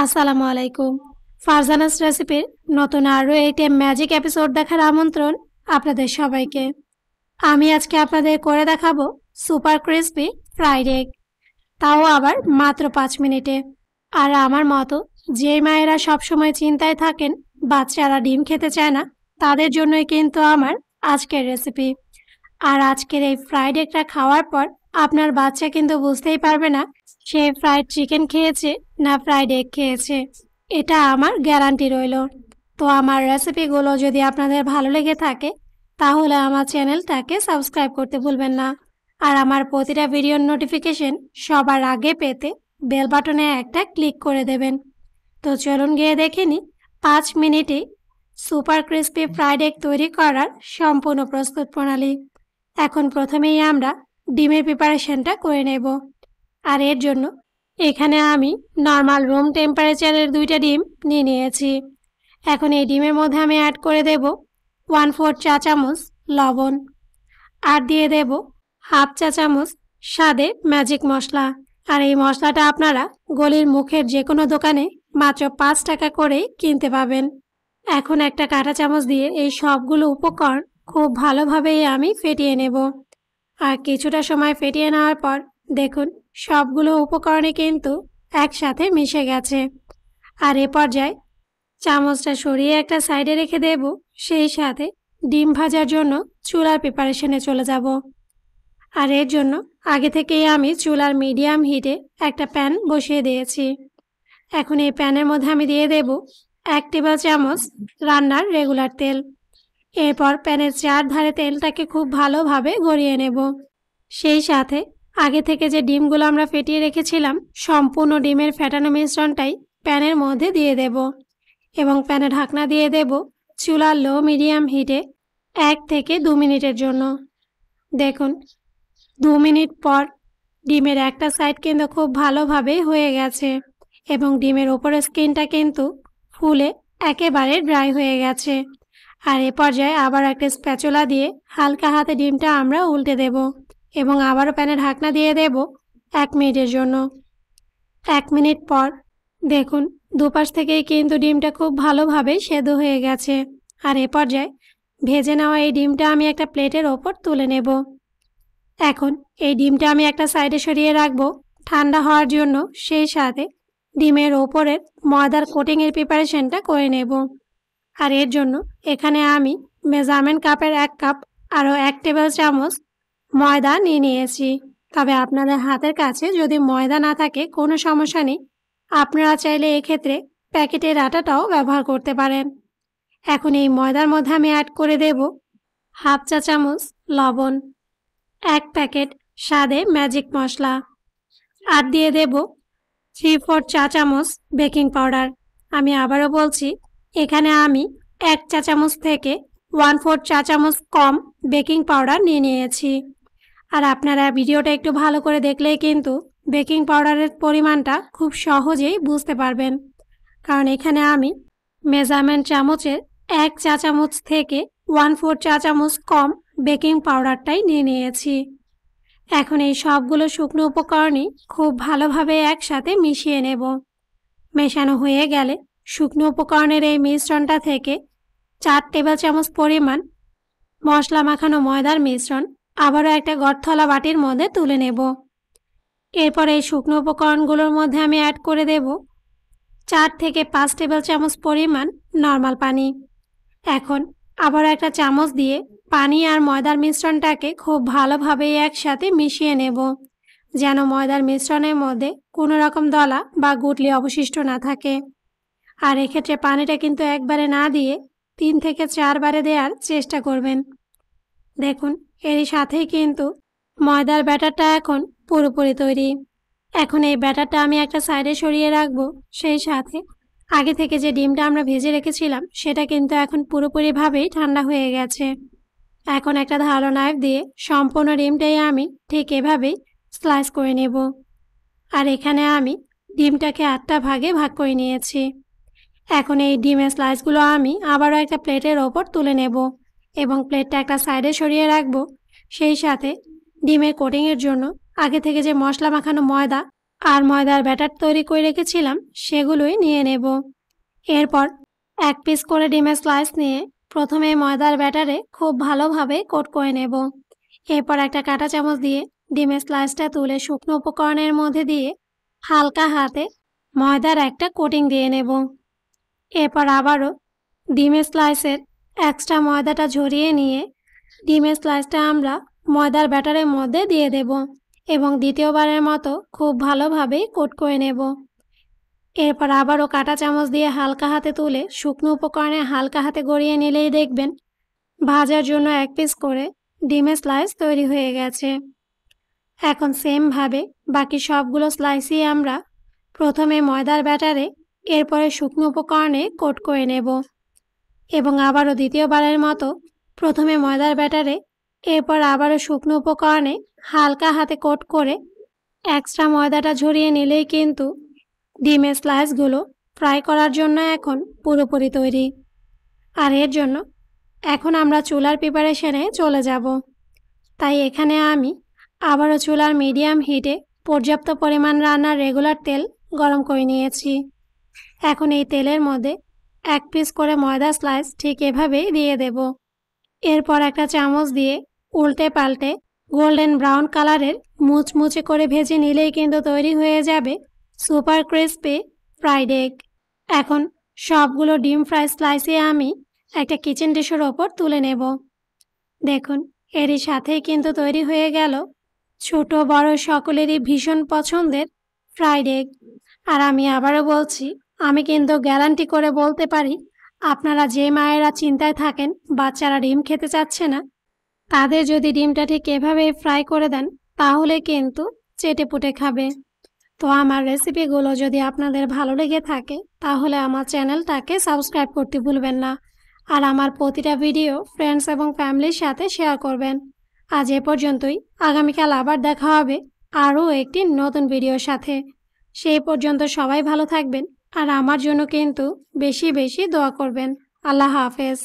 আসসালামু আলাইকুম ফারজানাস রেসিপির নতুন আরও একটি ম্যাজিক এপিসোড দেখার আমন্ত্রণ আপনাদের সবাইকে আমি আজকে আপনাদের করে দেখাবো সুপার ক্রিসপি ফ্রাইড এগ তাও আবার মাত্র পাঁচ মিনিটে আর আমার মতো যে মায়েরা সবসময় চিন্তায় থাকেন বাচ্চারা ডিম খেতে চায় না তাদের জন্যই কিন্তু আমার আজকের রেসিপি আর আজকের এই ফ্রাইড এগটা খাওয়ার পর আপনার বাচ্চা কিন্তু বুঝতেই পারবে না সে ফ্রাইড চিকেন খেয়েছে না ফ্রাইড এগ খেয়েছে এটা আমার গ্যারান্টি রইল তো আমার রেসিপিগুলো যদি আপনাদের ভালো লেগে থাকে তাহলে আমার চ্যানেলটাকে সাবস্ক্রাইব করতে ভুলবেন না আর আমার প্রতিটা ভিডিওর নোটিফিকেশন সবার আগে পেতে বেল বাটনে একটা ক্লিক করে দেবেন তো চলুন গিয়ে দেখে নিই পাঁচ মিনিটে সুপার ক্রিস্পি ফ্রাইড এগ তৈরি করার সম্পূর্ণ প্রস্তুত প্রণালী এখন প্রথমেই আমরা ডিমের প্রিপারেশনটা করে নেব আর এর জন্য এখানে আমি নর্মাল রুম টেম্পারেচারের দুইটা ডিম নিয়ে নিয়েছি এখন এই ডিমের মধ্যে আমি অ্যাড করে দেব ওয়ান ফোর চা চামচ লবণ আর দিয়ে দেব হাফ চা চামচ স্বাদে ম্যাজিক মশলা আর এই মশলাটা আপনারা গলির মুখের যে কোনো দোকানে মাত্র পাঁচ টাকা করে কিনতে পাবেন এখন একটা কাঁটা চামচ দিয়ে এই সবগুলো উপকরণ খুব ভালোভাবেই আমি ফেটিয়ে নেব আর কিছুটা সময় ফেটিয়ে নেওয়ার পর দেখুন সবগুলো উপকরণে কিন্তু একসাথে মিশে গেছে আর এ পর্যায়ে চামচটা সরিয়ে একটা সাইডে রেখে দেব সেই সাথে ডিম ভাজার জন্য চুলার প্রিপারেশনে চলে যাব আর এর জন্য আগে থেকেই আমি চুলার মিডিয়াম হিটে একটা প্যান বসিয়ে দিয়েছি এখন এই প্যানের মধ্যে আমি দিয়ে দেব এক টেবিল চামচ রান্নার রেগুলার তেল এরপর প্যানের চার ধারে তেলটাকে খুব ভালোভাবে গড়িয়ে নেব সেই সাথে আগে থেকে যে ডিমগুলো আমরা ফেটিয়ে রেখেছিলাম সম্পূর্ণ ডিমের ফেটানো মিশ্রণটাই প্যানের মধ্যে দিয়ে দেব এবং প্যানে ঢাকনা দিয়ে দেব চুলা লো মিডিয়াম হিটে এক থেকে দু মিনিটের জন্য দেখুন দু মিনিট পর ডিমের একটা সাইড কিন্তু খুব ভালোভাবে হয়ে গেছে এবং ডিমের ওপরের স্কিনটা কিন্তু ফুলে একেবারে ড্রাই হয়ে গেছে আর এ পর্যায়ে আবার একটা স্প্যাচুলা দিয়ে হালকা হাতে ডিমটা আমরা উল্টে দেব এবং আবারও প্যানে ঢাকনা দিয়ে দেব এক মিনিটের জন্য এক মিনিট পর দেখুন দুপাশ থেকেই কিন্তু ডিমটা খুব ভালোভাবে সেদ্ধ হয়ে গেছে আর এ পর্যায়ে ভেজে নেওয়া এই ডিমটা আমি একটা প্লেটের ওপর তুলে নেব এখন এই ডিমটা আমি একটা সাইডে সরিয়ে রাখবো ঠান্ডা হওয়ার জন্য সেই সাথে ডিমের ওপরের ময়দার কোটিংয়ের প্রিপারেশনটা করে নেব আর এর জন্য এখানে আমি মেজারমেন্ট কাপের এক কাপ আরও এক টেবিল চামচ ময়দা নিয়ে নিয়েছি তবে আপনাদের হাতের কাছে যদি ময়দা না থাকে কোনো সমস্যা নেই আপনারা চাইলে এক্ষেত্রে প্যাকেটের আটাটাও ব্যবহার করতে পারেন এখন এই ময়দার মধ্যে আমি অ্যাড করে দেব হাফ চা চামচ লবণ এক প্যাকেট স্বাদে ম্যাজিক মশলা আর দিয়ে দেব থ্রি ফোর চা চামচ বেকিং পাউডার আমি আবারও বলছি এখানে আমি এক চা চামচ থেকে ওয়ান ফোর চা চামচ কম বেকিং পাউডার নিয়ে নিয়েছি আর আপনারা ভিডিওটা একটু ভালো করে দেখলেই কিন্তু বেকিং পাউডারের পরিমাণটা খুব সহজেই বুঝতে পারবেন কারণ এখানে আমি মেজারমেন্ট চামচের এক চা চামচ থেকে ওয়ান ফোর চা চামচ কম বেকিং পাউডারটাই নিয়ে নিয়েছি এখন এই সবগুলো শুকনো উপকরণই খুব ভালোভাবে একসাথে মিশিয়ে নেব মেশানো হয়ে গেলে শুকনো উপকরণের এই মিশ্রণটা থেকে চার টেবিল চামচ পরিমাণ মশলা মাখানো ময়দার মিশ্রণ আবারও একটা গরথলা বাটির মধ্যে তুলে নেব এরপর এই শুকনো উপকরণগুলোর মধ্যে আমি অ্যাড করে দেব চার থেকে পাঁচ টেবিল চামচ পরিমাণ নর্মাল পানি এখন আবার একটা চামচ দিয়ে পানি আর ময়দার মিশ্রণটাকে খুব ভালোভাবে একসাথে মিশিয়ে নেব যেন ময়দার মিশ্রণের মধ্যে কোনো রকম দলা বা গুটলি অবশিষ্ট না থাকে আর এক্ষেত্রে পানিটা কিন্তু একবারে না দিয়ে তিন থেকে চারবারে দেওয়ার চেষ্টা করবেন দেখুন এর সাথেই কিন্তু ময়দার ব্যাটারটা এখন পুরোপুরি তৈরি এখন এই ব্যাটারটা আমি একটা সাইডে সরিয়ে রাখব সেই সাথে আগে থেকে যে ডিমটা আমরা ভেজে রেখেছিলাম সেটা কিন্তু এখন পুরোপুরিভাবেই ঠান্ডা হয়ে গেছে এখন একটা ধারো নাইফ দিয়ে সম্পূর্ণ ডিমটাই আমি ঠিক এভাবেই স্লাইস করে নেব আর এখানে আমি ডিমটাকে আটটা ভাগে ভাগ করে নিয়েছি এখন এই ডিমের স্লাইসগুলো আমি আবারও একটা প্লেটের ওপর তুলে নেব এবং প্লেটটা একটা সাইডে সরিয়ে রাখবো সেই সাথে ডিমের কোটিংয়ের জন্য আগে থেকে যে মশলা মাখানো ময়দা আর ময়দার ব্যাটার তৈরি করে রেখেছিলাম সেগুলোই নিয়ে নেব এরপর এক পিস করে ডিমের স্লাইস নিয়ে প্রথমে ময়দার ব্যাটারে খুব ভালোভাবে কোট করে নেব এরপর একটা কাঁটা চামচ দিয়ে ডিমের স্লাইসটা তুলে শুকনো উপকরণের মধ্যে দিয়ে হালকা হাতে ময়দার একটা কোটিং দিয়ে নেব এরপর আবারও ডিমের স্লাইসের এক্সট্রা ময়দাটা ঝরিয়ে নিয়ে ডিমের স্লাইসটা আমরা ময়দার ব্যাটারের মধ্যে দিয়ে দেব এবং দ্বিতীয়বারের মতো খুব ভালোভাবেই কোট করে নেব এরপর আবারও কাটা চামচ দিয়ে হালকা হাতে তুলে শুকনো উপকরণে হালকা হাতে গড়িয়ে নিলেই দেখবেন ভাজার জন্য এক পিস করে ডিমের স্লাইস তৈরি হয়ে গেছে এখন সেমভাবে বাকি সবগুলো স্লাইসই আমরা প্রথমে ময়দার ব্যাটারে এরপরে শুকনো উপকরণে কোট করে নেব এবং আবারও দ্বিতীয়বারের মতো প্রথমে ময়দার ব্যাটারে এরপর আবারও শুকনো উপকরণে হালকা হাতে কোট করে এক্সট্রা ময়দাটা ঝরিয়ে নিলেই কিন্তু ডিমের স্লাইসগুলো ফ্রাই করার জন্য এখন পুরোপুরি তৈরি আর এর জন্য এখন আমরা চুলার প্রিপারেশনে চলে যাব তাই এখানে আমি আবারও চুলার মিডিয়াম হিটে পর্যাপ্ত পরিমাণ রান্নার রেগুলার তেল গরম করে নিয়েছি এখন এই তেলের মধ্যে এক পিস করে ময়দা স্লাইস ঠিক এভাবেই দিয়ে দেব এরপর একটা চামচ দিয়ে উল্টে পাল্টে গোল্ডেন ব্রাউন কালারের মুচমুচে করে ভেজে নিলেই কিন্তু তৈরি হয়ে যাবে সুপার ক্রিসপি ফ্রাইড এগ এখন সবগুলো ডিম ফ্রাই স্লাইসে আমি একটা কিচেন ডিশের ওপর তুলে নেব দেখুন এরই সাথেই কিন্তু তৈরি হয়ে গেল ছোট বড় সকলেরই ভীষণ পছন্দের ফ্রাইড এগ আর আমি আবারও বলছি আমি কিন্তু গ্যারান্টি করে বলতে পারি আপনারা যে মায়েরা চিন্তায় থাকেন বাচ্চারা ডিম খেতে চাচ্ছে না তাদের যদি ডিমটা ঠিক এভাবে ফ্রাই করে দেন তাহলে কিন্তু চেটে পুটে খাবে তো আমার রেসিপিগুলো যদি আপনাদের ভালো লেগে থাকে তাহলে আমার চ্যানেলটাকে সাবস্ক্রাইব করতে ভুলবেন না আর আমার প্রতিটা ভিডিও ফ্রেন্ডস এবং ফ্যামিলির সাথে শেয়ার করবেন আজ এ পর্যন্তই আগামীকাল আবার দেখা হবে আরও একটি নতুন ভিডিওর সাথে সেই পর্যন্ত সবাই ভালো থাকবেন আর আমার জন্য কিন্তু বেশি বেশি দোয়া করবেন আল্লাহ হাফেজ